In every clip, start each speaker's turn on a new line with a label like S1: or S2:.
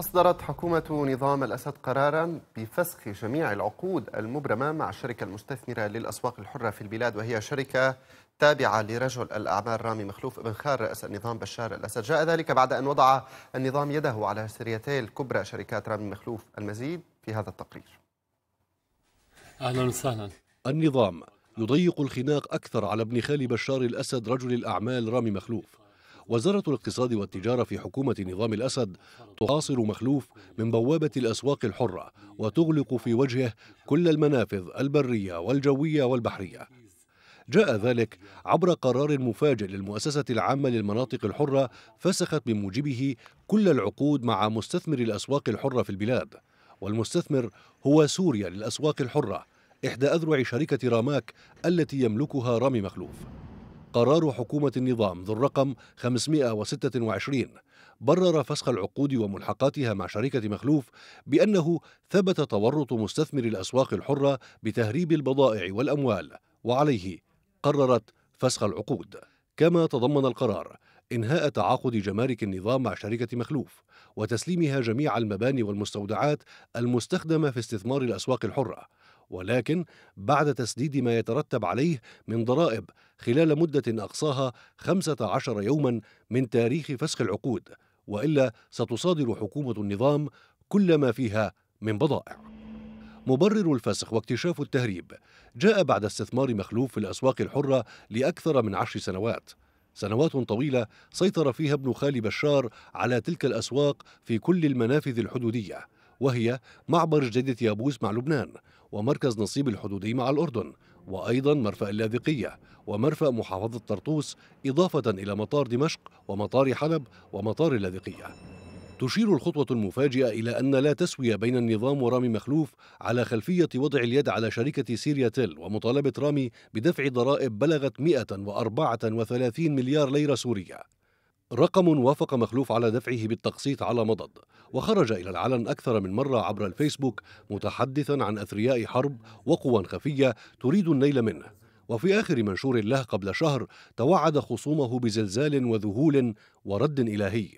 S1: أصدرت حكومة نظام الأسد قرارا بفسخ جميع العقود المبرمة مع الشركة المستثمرة للأسواق الحرة في البلاد وهي شركة تابعة لرجل الأعمال رامي مخلوف ابن خال رئيس النظام بشار الأسد جاء ذلك بعد أن وضع النظام يده على سريتي الكبرى شركات رامي مخلوف المزيد في هذا التقرير
S2: أهلا وسهلا
S3: النظام يضيق الخناق أكثر على ابن خال بشار الأسد رجل الأعمال رامي مخلوف وزارة الاقتصاد والتجارة في حكومة نظام الأسد تحاصر مخلوف من بوابة الأسواق الحرة وتغلق في وجهه كل المنافذ البرية والجوية والبحرية جاء ذلك عبر قرار مفاجئ للمؤسسة العامة للمناطق الحرة فسخت بموجبه كل العقود مع مستثمر الأسواق الحرة في البلاد والمستثمر هو سوريا للأسواق الحرة إحدى أذرع شركة راماك التي يملكها رامي مخلوف قرار حكومة النظام ذو الرقم 526 برر فسخ العقود وملحقاتها مع شركة مخلوف بأنه ثبت تورط مستثمر الأسواق الحرة بتهريب البضائع والأموال وعليه قررت فسخ العقود كما تضمن القرار إنهاء تعاقد جمارك النظام مع شركة مخلوف وتسليمها جميع المباني والمستودعات المستخدمة في استثمار الأسواق الحرة ولكن بعد تسديد ما يترتب عليه من ضرائب خلال مدة أقصاها 15 يوما من تاريخ فسخ العقود وإلا ستصادر حكومة النظام كل ما فيها من بضائع مبرر الفسخ واكتشاف التهريب جاء بعد استثمار مخلوف في الأسواق الحرة لأكثر من عشر سنوات سنوات طويلة سيطر فيها ابن خالي بشار على تلك الأسواق في كل المنافذ الحدودية وهي معبر جدة يابوس مع لبنان ومركز نصيب الحدودي مع الأردن وأيضا مرفأ اللاذقية ومرفأ محافظة طرطوس إضافة إلى مطار دمشق ومطار حلب ومطار اللاذقية تشير الخطوة المفاجئة إلى أن لا تسوية بين النظام ورامي مخلوف على خلفية وضع اليد على شركة سيريا تيل ومطالبة رامي بدفع ضرائب بلغت 134 مليار ليرة سورية رقم وافق مخلوف على دفعه بالتقسيط على مضض وخرج إلى العلن أكثر من مرة عبر الفيسبوك متحدثا عن أثرياء حرب وقوى خفية تريد النيل منه وفي آخر منشور له قبل شهر توعد خصومه بزلزال وذهول ورد إلهي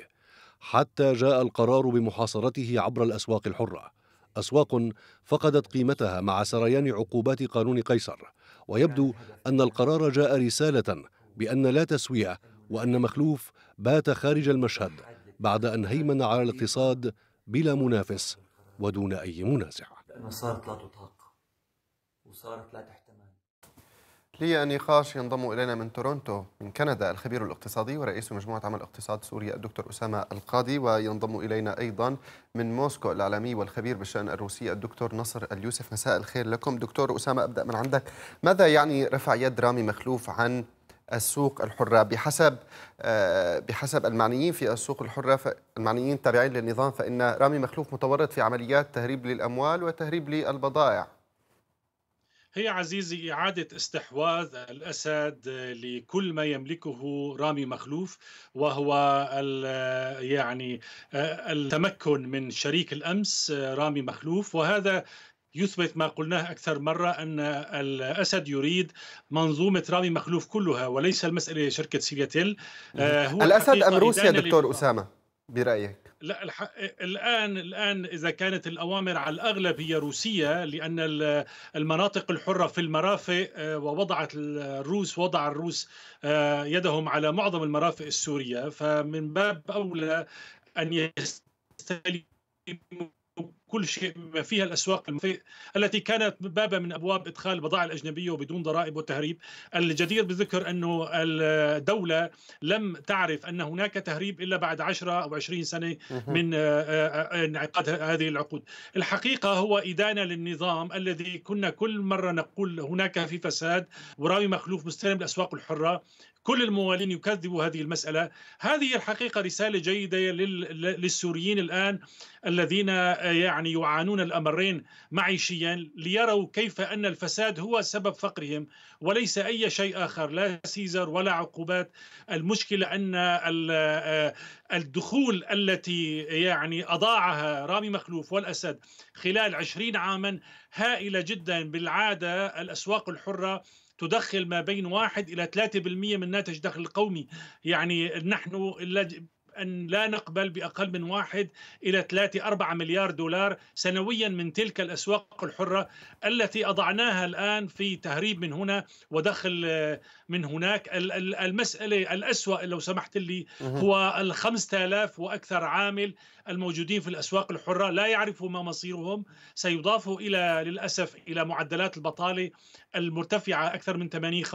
S3: حتى جاء القرار بمحاصرته عبر الأسواق الحرة أسواق فقدت قيمتها مع سريان عقوبات قانون قيصر ويبدو يعني أن القرار جاء رسالة بأن لا تسوية وأن مخلوف بات خارج المشهد بعد أن هيمن على الاقتصاد بلا منافس ودون أي منازع
S1: لأنها صارت لا تطاق وصارت لا تحتمل لي نقاش ينضم إلينا من تورونتو من كندا الخبير الاقتصادي ورئيس مجموعة عمل اقتصاد سوريا الدكتور أسامة القاضي وينضم إلينا أيضا من موسكو الإعلامي والخبير بالشأن الروسي الدكتور نصر اليوسف مساء الخير لكم دكتور أسامة أبدأ من عندك ماذا يعني رفع يد رامي مخلوف عن السوق الحرة بحسب آه، بحسب المعنيين في السوق الحرة المعنيين تابعين للنظام فإن رامي مخلوف متورط في عمليات تهريب للأموال وتهريب للبضائع
S4: هي عزيزي إعادة استحواذ الأسد لكل ما يملكه رامي مخلوف وهو يعني آه، التمكن من شريك الأمس آه، رامي مخلوف وهذا يثبت ما قلناه أكثر مرة أن الأسد يريد منظومة رامي مخلوف كلها وليس المسألة شركة سيفياتيل آه، هو الأسد أم روسيا دكتور
S1: أسامة برأيك؟
S4: لا الح... الان الان اذا كانت الاوامر على الاغلب هي روسيه لان المناطق الحره في المرافق آه، ووضعت الروس وضع الروس آه، يدهم على معظم المرافق السوريه فمن باب اولى ان يستلموا كل شيء فيها الاسواق التي كانت بابا من ابواب ادخال البضائع الاجنبيه وبدون ضرائب وتهريب، الجدير بالذكر انه الدوله لم تعرف ان هناك تهريب الا بعد 10 او 20 سنه من آه، آه، آه، انعقاد هذه العقود. الحقيقه هو ادانه للنظام الذي كنا كل مره نقول هناك في فساد ورامي مخلوف مستلم الاسواق الحره، كل الموالين يكذبوا هذه المسألة هذه الحقيقة رسالة جيدة للسوريين الآن الذين آه، يعني يعانون الأمرين معيشيا ليروا كيف أن الفساد هو سبب فقرهم وليس أي شيء آخر لا سيزر ولا عقوبات المشكلة أن آه، الدخول التي يعني أضاعها رامي مخلوف والأسد خلال عشرين عاما هائلة جدا بالعادة الأسواق الحرة تدخل ما بين واحد إلى 3% من ناتج الدخل القومي يعني نحن أن لا نقبل بأقل من واحد إلى ثلاثة أربعة مليار دولار سنويا من تلك الأسواق الحرة التي أضعناها الآن في تهريب من هنا ودخل آه، من هناك المسألة الأسوأ لو سمحت لي هو الخمسة آلاف وأكثر عامل الموجودين في الأسواق الحرة لا يعرفوا ما مصيرهم سيضاف إلى للأسف إلى معدلات البطالة المرتفعة أكثر من 80 85%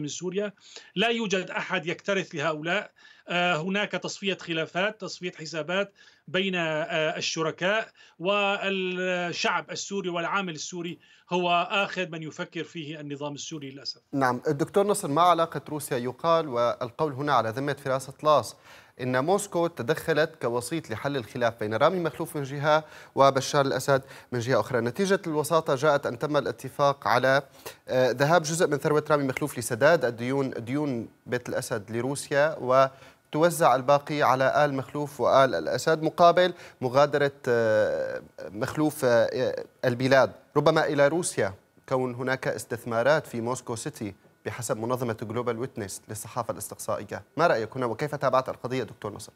S4: من سوريا لا يوجد أحد يكترث لهؤلاء آه، هناك تصفية خلافات تصفية حسابات بين آه، الشركاء والشعب السوري والعامل السوري هو آخر من يفكر فيه النظام السوري للأسف
S1: نعم الدكتور نصر ما علاقة روسيا يقال والقول هنا على ذمة فراسة لاص أن موسكو تدخلت كوسيط لحل الخلاف بين رامي مخلوف من جهة وبشار الأسد من جهة أخرى نتيجة الوساطة جاءت أن تم الاتفاق على آه، ذهاب جزء من ثروة رامي مخلوف لسداد الديون ديون بيت الأسد لروسيا و توزع الباقي على آل مخلوف وآل الأسد مقابل مغادرة آه، مخلوف آه، البلاد ربما إلى روسيا كون هناك استثمارات في موسكو سيتي بحسب منظمة جلوبال ويتنس للصحافة الاستقصائية ما رأيك هنا وكيف تابعت القضية دكتور نصر؟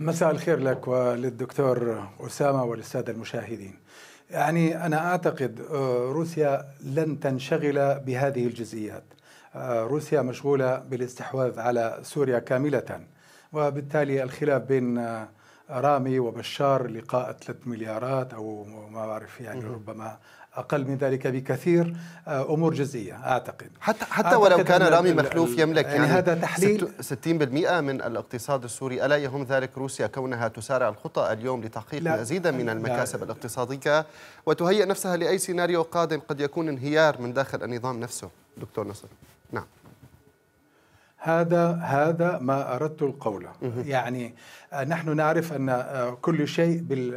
S2: مساء الخير لك وللدكتور أسامة وللسادة المشاهدين يعني أنا أعتقد آه، روسيا لن تنشغل بهذه الجزئيات آه، روسيا مشغولة بالاستحواذ على سوريا كاملة وبالتالي الخلاف بين آه، رامي وبشار لقاء 3 مليارات أو ما أعرف يعني ربما اقل من ذلك بكثير آه، امور جزئيه اعتقد حتى حتى أعتقد ولو كان رامي مخلوف يملك يعني, يعني هذا تحليل
S1: 60% من الاقتصاد السوري الا يهم ذلك روسيا كونها تسارع الخطى اليوم لتحقيق مزيدا من المكاسب الاقتصاديه وتهيئ نفسها لاي سيناريو قادم قد يكون انهيار من داخل النظام نفسه دكتور نصر نعم
S2: هذا هذا ما اردت القول يعني آه، نحن نعرف ان آه، كل شيء بال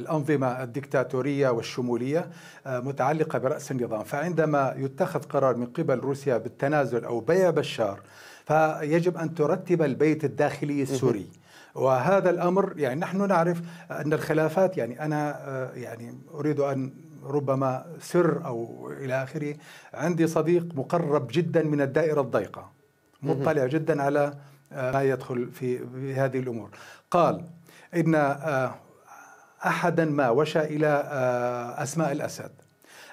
S2: الأنظمة الدكتاتورية والشمولية آه، متعلقة برأس النظام فعندما يتخذ قرار من قبل روسيا بالتنازل أو بيع بشار فيجب أن ترتب البيت الداخلي السوري وهذا الأمر يعني نحن نعرف أن الخلافات يعني أنا آه، يعني أريد أن ربما سر أو إلى آخره عندي صديق مقرب جدا من الدائرة الضيقة مطلع جدا على آه، ما يدخل في هذه الأمور قال إن احدا ما وشى الى آه، اسماء الاسد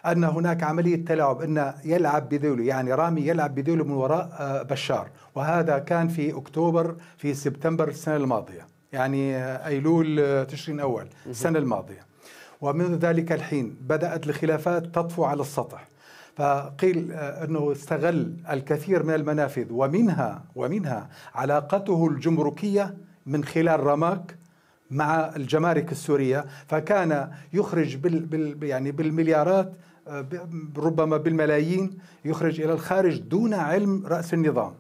S2: ان هناك عمليه تلاعب ان يلعب بذيله يعني رامي يلعب بذيله من وراء آه، بشار وهذا كان في اكتوبر في سبتمبر السنه الماضيه يعني آه، ايلول تشرين اول السنه الماضيه ومنذ ذلك الحين بدات الخلافات تطفو على السطح فقيل انه استغل الكثير من المنافذ ومنها ومنها علاقته الجمركيه من خلال رماك مع الجمارك السوريه فكان يخرج بال بال يعني بالمليارات آه، ربما بالملايين يخرج الى الخارج دون علم راس النظام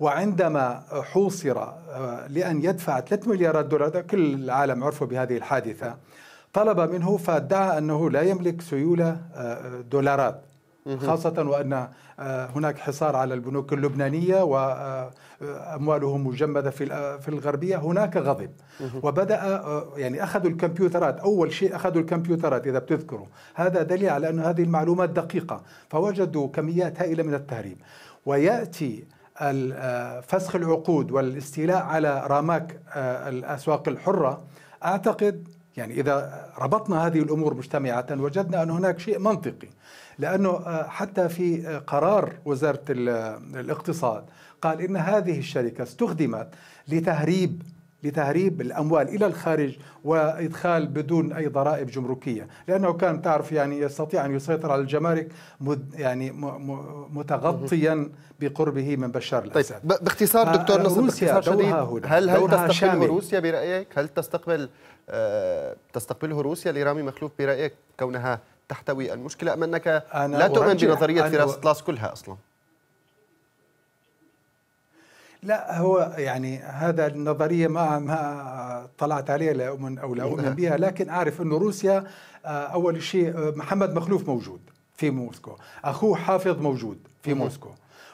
S2: وعندما حوصر آه، لان يدفع 3 مليارات دولار كل العالم عرفوا بهذه الحادثه طلب منه فادعى انه لا يملك سيوله آه، دولارات خاصه وان هناك حصار على البنوك اللبنانيه و اموالهم مجمده في في الغربيه هناك غضب وبدا آه، يعني اخذوا الكمبيوترات اول شيء اخذوا الكمبيوترات اذا بتذكروا هذا دليل على ان هذه المعلومات دقيقه فوجدوا كميات هائله من التهريب وياتي آه، فسخ العقود والاستيلاء على راماك آه، الاسواق الحره اعتقد يعني إذا ربطنا هذه الأمور مجتمعة وجدنا أن هناك شيء منطقي لأنه آه، حتى في آه، قرار وزارة آه، الاقتصاد قال إن هذه الشركة استخدمت لتهريب لتهريب الاموال الى الخارج وادخال بدون اي ضرائب جمركيه، لانه كان تعرف يعني يستطيع ان يسيطر على الجمارك يعني متغطيا بقربه من بشار طيب، الاسد. طيب
S1: باختصار دكتور نصر باختصار شديد هل هل تستقبله شامل. روسيا برايك؟ هل تستقبل أه تستقبله روسيا لرامي مخلوف برايك كونها تحتوي المشكله ام انك لا تؤمن بنظريه فراس طلاس كلها اصلا؟
S2: لا هو يعني هذا النظريه ما ما طلعت عليها لا اؤمن او لا اؤمن نعم. بها لكن اعرف انه روسيا آه، اول شيء آه، محمد مخلوف موجود في موسكو اخوه حافظ موجود في موسكو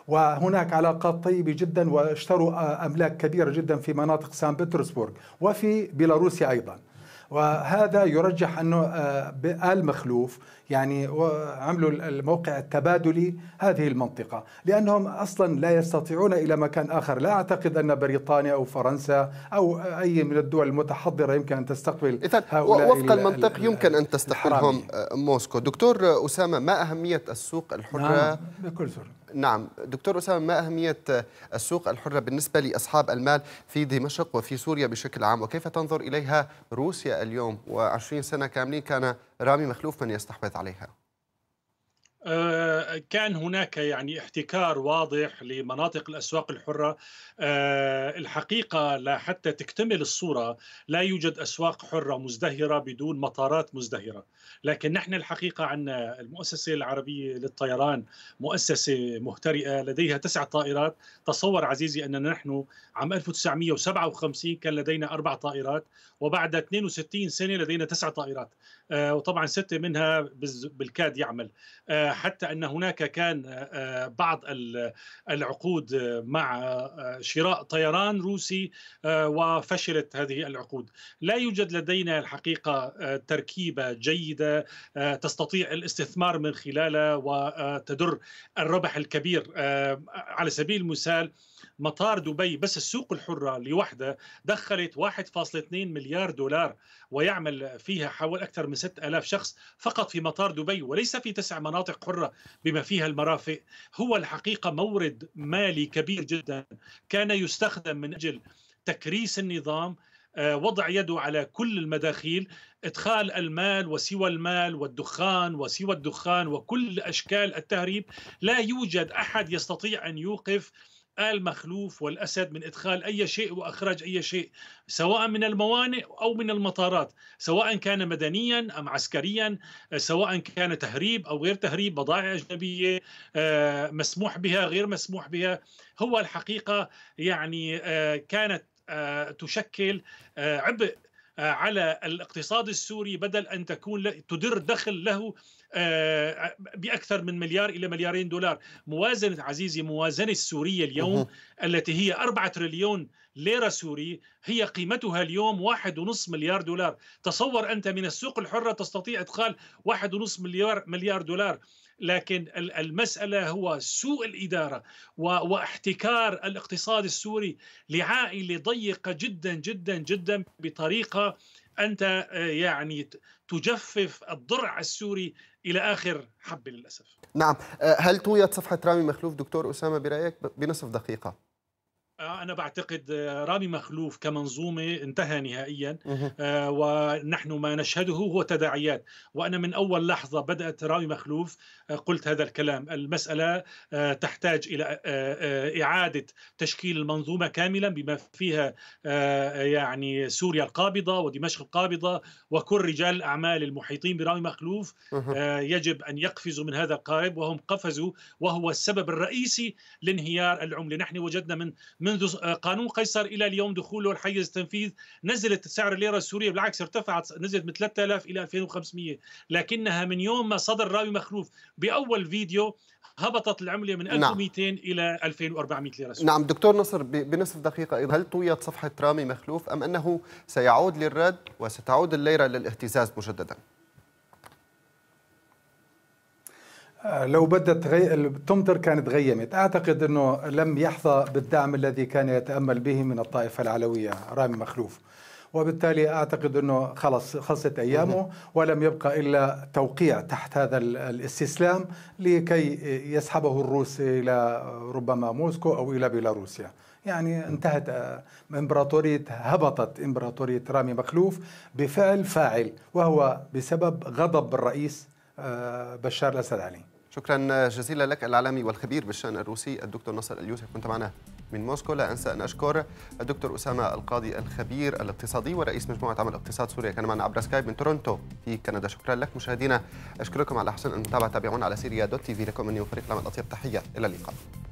S2: وهناك علاقات طيبه جدا واشتروا آه، املاك كبيره جدا في مناطق سان بطرسبورغ وفي بيلاروسيا ايضا وهذا يرجح انه آه، ال مخلوف يعني عملوا الموقع التبادلي هذه المنطقه لانهم اصلا لا يستطيعون الى مكان اخر لا اعتقد ان بريطانيا او فرنسا او اي من الدول المتحضره يمكن ان
S1: تستقبل هؤلاء وفق المنطق يمكن ان تستقبلهم آه، موسكو دكتور آه، اسامه ما اهميه السوق الحره نعم بكل سرعه نعم دكتور أسامة ما أهمية السوق الحرة بالنسبة لأصحاب المال في دمشق وفي سوريا بشكل عام وكيف تنظر إليها روسيا اليوم و20 سنة كاملين كان رامي مخلوف من يستحوذ عليها
S4: آه، كان هناك يعني احتكار واضح لمناطق الاسواق الحره آه، الحقيقه لا حتى تكتمل الصوره لا يوجد اسواق حره مزدهره بدون مطارات مزدهره لكن نحن الحقيقه عندنا المؤسسه العربيه للطيران مؤسسه مهترئه لديها تسع طائرات تصور عزيزي اننا نحن عام 1957 كان لدينا اربع طائرات وبعد 62 سنه لدينا تسع طائرات آه، وطبعا سته منها بالكاد يعمل حتى ان هناك كان آه، آه، بعض العقود آه، مع شراء طيران روسي وفشلت هذه العقود لا يوجد لدينا الحقيقه تركيبه جيده تستطيع الاستثمار من خلالها وتدر الربح الكبير على سبيل المثال مطار دبي بس السوق الحرة لوحدها دخلت 1.2 مليار دولار ويعمل فيها حوالي أكثر من 6000 شخص فقط في مطار دبي وليس في تسع مناطق حرة بما فيها المرافق هو الحقيقة مورد مالي كبير جدا كان يستخدم من أجل تكريس النظام آه، وضع يده على كل المداخيل ادخال المال وسوى المال والدخان وسوى الدخان وكل اشكال التهريب لا يوجد احد يستطيع ان يوقف آل مخلوف والأسد من إدخال أي شيء وإخراج أي شيء سواء من الموانئ أو من المطارات سواء كان مدنيا أم عسكريا سواء كان تهريب أو غير تهريب بضائع أجنبية آه، مسموح بها غير مسموح بها هو الحقيقة يعني آه، كانت آه، تشكل عبء على الاقتصاد السوري بدل ان تكون تدر دخل له آه، باكثر من مليار الى مليارين دولار موازنه عزيزي موازنه السوريه اليوم التي هي 4 تريليون ليره سوري هي قيمتها اليوم 1.5 مليار دولار تصور انت من السوق الحره تستطيع ادخال 1.5 مليار مليار دولار لكن المسألة هو سوء الإدارة واحتكار الاقتصاد السوري لعائلة ضيقة جدا جدا جدا بطريقة أنت آه، يعني تجفف الضرع السوري الى اخر حبه
S1: للاسف نعم آه، هل تويت صفحه رامي مخلوف دكتور اسامه برايك بنصف دقيقه
S4: آه، أنا بعتقد آه، رامي مخلوف كمنظومة انتهى نهائيا آه، ونحن ما نشهده هو تداعيات وأنا من أول لحظة بدأت رامي مخلوف قلت هذا الكلام المسألة تحتاج إلى إعادة تشكيل المنظومة كاملا بما فيها يعني سوريا القابضة ودمشق القابضة وكل رجال الأعمال المحيطين برامي مخلوف يجب أن يقفزوا من هذا القارب وهم قفزوا وهو السبب الرئيسي لانهيار العملة نحن وجدنا من منذ قانون قيصر الى اليوم دخوله الحيز التنفيذ نزلت سعر الليره السوريه بالعكس ارتفعت نزلت من 3000 الى 2500 لكنها من يوم ما صدر رامي مخلوف باول فيديو هبطت العمله من 1200 نعم. الى 2400 ليره سورية. نعم دكتور
S1: نصر بنصف دقيقه هل طويت صفحه رامي مخلوف ام انه سيعود للرد وستعود الليره للاهتزاز مجددا؟
S2: آه، لو بدت غي... تمطر كانت غيمت أعتقد أنه لم يحظى بالدعم الذي كان يتأمل به من الطائفة العلوية رامي مخلوف وبالتالي اعتقد انه خلص خلصت ايامه ولم يبقى الا توقيع تحت هذا الاستسلام لكي يسحبه الروس الى ربما موسكو او الى بيلاروسيا يعني انتهت آه، امبراطوريه هبطت امبراطوريه رامي مخلوف بفعل فاعل وهو بسبب غضب الرئيس آه، بشار الأسد علي
S1: شكرا جزيلا لك الاعلامي والخبير بالشأن الروسي الدكتور نصر اليوسف كنت معنا من موسكو لا أنسى أن أشكر الدكتور أسامة القاضي الخبير الاقتصادي ورئيس مجموعة عمل اقتصاد سوريا كان معنا عبر سكايب من تورونتو في كندا شكرا لك مشاهدينا أشكركم على حسن المتابعة تابعونا على سيريا دوت تي في لكم مني وفريق العمل أطيب تحية إلى اللقاء